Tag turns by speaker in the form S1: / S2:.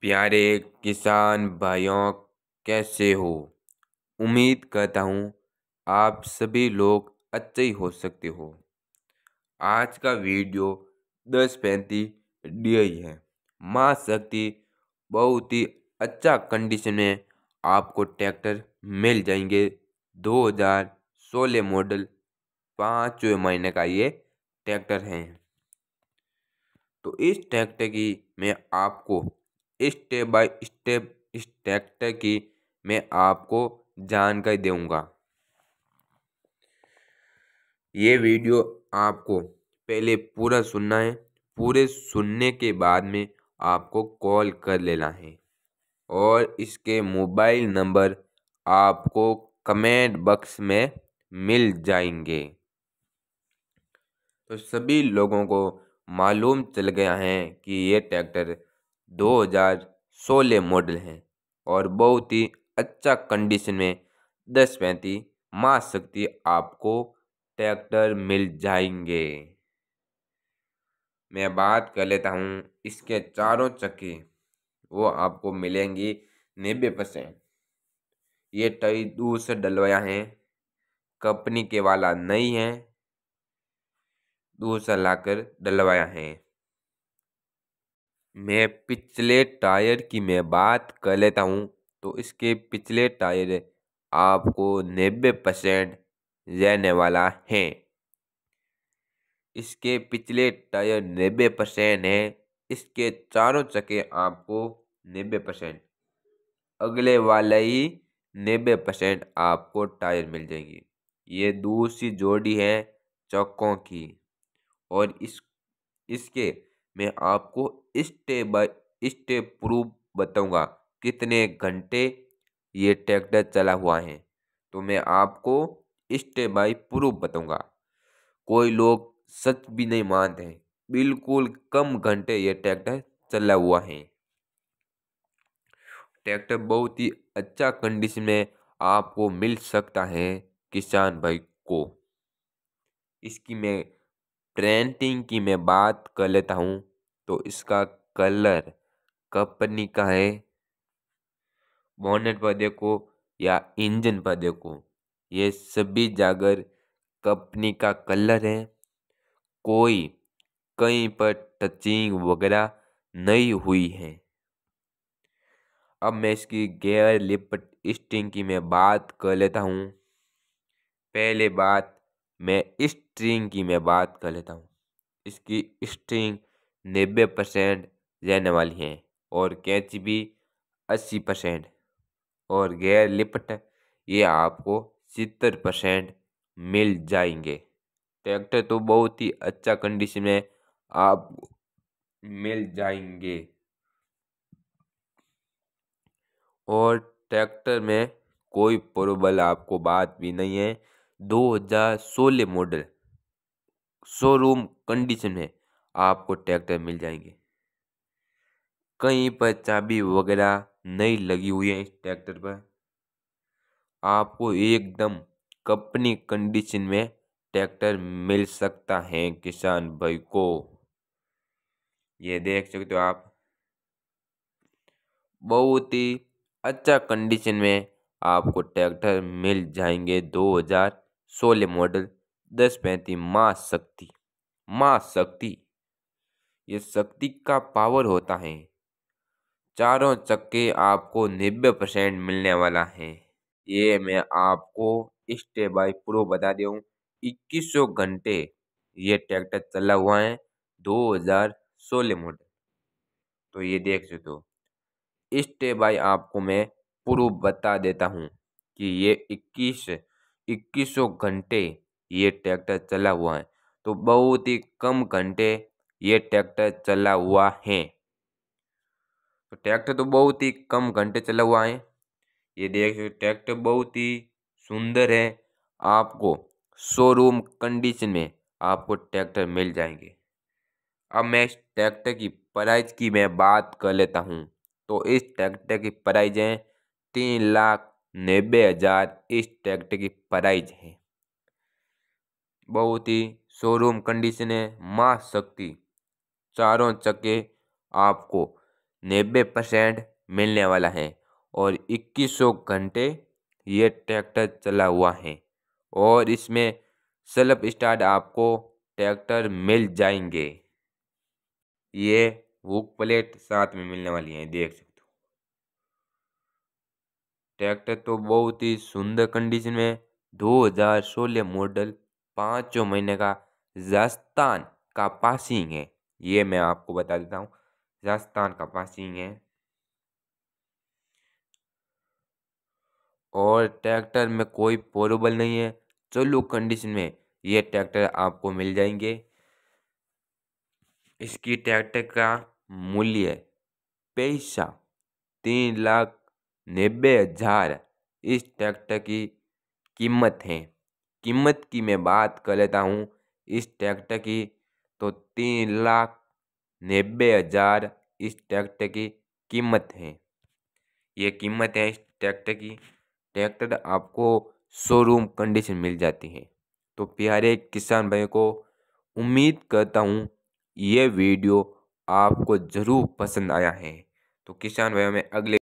S1: प्यारे किसान भाइयों कैसे हो उम्मीद करता हूँ आप सभी लोग अच्छे ही हो सकते हो आज का वीडियो दस पैंती डी है माँ शक्ति बहुत ही अच्छा कंडीशन में आपको ट्रैक्टर मिल जाएंगे 2016 मॉडल पाँचवें महीने का ये ट्रैक्टर है तो इस ट्रैक्टर की मैं आपको स्टेप बाय स्टेप इस ट्रैक्टर की मैं आपको जानकारी दूंगा ये वीडियो आपको पहले पूरा सुनना है पूरे सुनने के बाद में आपको कॉल कर लेना है और इसके मोबाइल नंबर आपको कमेंट बक्स में मिल जाएंगे तो सभी लोगों को मालूम चल गया है कि ये ट्रैक्टर 2016 मॉडल है और बहुत ही अच्छा कंडीशन में दस पैंतीस मास शक्ति आपको ट्रैक्टर मिल जाएंगे मैं बात कर लेता हूँ इसके चारों चक्के वो आपको मिलेंगी नब्बे परसेंट ये टई दूर से डलवाया है कंपनी के वाला नहीं है दूर से लाकर डलवाया है मैं पिछले टायर की मैं बात कर लेता हूँ तो इसके पिछले टायर आपको नब्बे परसेंट रहने वाला है इसके पिछले टायर नब्बे परसेंट है इसके चारों चक्के आपको नब्बे परसेंट अगले वाले ही नब्बे परसेंट आपको टायर मिल जाएगी ये दूसरी जोड़ी है चक्कों की और इस इसके मैं आपको स्टेप बाय स्टेप प्रूफ बताऊंगा कितने घंटे ये ट्रैक्टर चला हुआ है तो मैं आपको स्टेप बाय प्रूफ बताऊंगा कोई लोग सच भी नहीं मानते हैं बिल्कुल कम घंटे ये ट्रैक्टर चला हुआ है ट्रैक्टर बहुत ही अच्छा कंडीशन में आपको मिल सकता है किसान भाई को इसकी मैं पेंटिंग की मैं बात कर लेता हूँ तो इसका कलर कंपनी का है बॉनेट पर देखो या इंजन पर देखो ये सभी जागर कंपनी का कलर है कोई कहीं पर टचिंग वगैरह नहीं हुई है अब मैं इसकी गेयर लिपट स्टिंग की मैं बात कर लेता हूँ पहले बात मैं स्ट्रिंग की मैं बात कर लेता हूँ इसकी स्ट्रिंग नब्बे परसेंट रहने वाली है और कैंची भी अस्सी परसेंट और गैर लिपट ये आपको सत्तर परसेंट मिल जाएंगे ट्रैक्टर तो बहुत ही अच्छा कंडीशन में आप मिल जाएंगे और ट्रैक्टर में कोई प्रॉब्लम आपको बात भी नहीं है 2016 मॉडल शोरूम कंडीशन में आपको ट्रैक्टर मिल जाएंगे कहीं पर चाबी वगैरह नहीं लगी हुई है इस ट्रैक्टर पर आपको एकदम कंपनी कंडीशन में ट्रैक्टर मिल सकता है किसान भाई को ये देख सकते हो आप बहुत ही अच्छा कंडीशन में आपको ट्रैक्टर मिल जाएंगे सोले मॉडल दस पैंती माँ शक्ति माँ शक्ति ये शक्ति का पावर होता है चारों चक्के आपको नब्बे परसेंट मिलने वाला है ये मैं आपको स्टेप बाय प्रो बता दे इक्कीस सौ घंटे ये ट्रैक्टर चला हुआ है दो हज़ार सोलह मॉडल तो ये देख सकते हो इस टे बाई आपको मैं प्रूफ बता देता हूँ कि ये इक्कीस इक्कीसों घंटे ये ट्रैक्टर चला हुआ है तो बहुत ही कम घंटे ये ट्रैक्टर चला हुआ है तो ट्रैक्टर तो बहुत ही कम घंटे चला हुआ है ये देख सकते ट्रैक्टर बहुत ही सुंदर है आपको शोरूम कंडीशन में आपको ट्रैक्टर मिल जाएंगे अब मैं इस ट्रैक्टर की प्राइस की मैं बात कर लेता हूँ तो इस ट्रैक्टर की प्राइज है तीन लाख नब्बे हज़ार इस ट्रैक्टर की प्राइज है बहुत ही शोरूम कंडीशन है माँ शक्ति चारों चक्के आपको नब्बे परसेंट मिलने वाला है और 2100 घंटे ये ट्रैक्टर चला हुआ है और इसमें सेल्फ स्टार्ट आपको ट्रैक्टर मिल जाएंगे ये वुक प्लेट साथ में मिलने वाली है देख सकते ट्रैक्टर तो बहुत ही सुंदर कंडीशन में दो हजार सोलह मॉडल पाँचों महीने का राजस्थान का पासिंग है ये मैं आपको बता देता हूँ राजस्थान का पासिंग है और ट्रैक्टर में कोई पोरेबल नहीं है चलो कंडीशन में ये ट्रैक्टर आपको मिल जाएंगे इसकी ट्रैक्टर का मूल्य पैसा तीन लाख नब्बे हज़ार इस ट्रैक्टर की कीमत है कीमत की मैं बात कर लेता हूँ इस ट्रैक्टर की तो तीन लाख नब्बे हज़ार इस ट्रैक्टर की कीमत है ये कीमत है इस ट्रैक्टर की ट्रैक्टर आपको शोरूम कंडीशन मिल जाती है तो प्यारे किसान भाई को उम्मीद करता हूँ ये वीडियो आपको ज़रूर पसंद आया है तो किसान भाई में अगले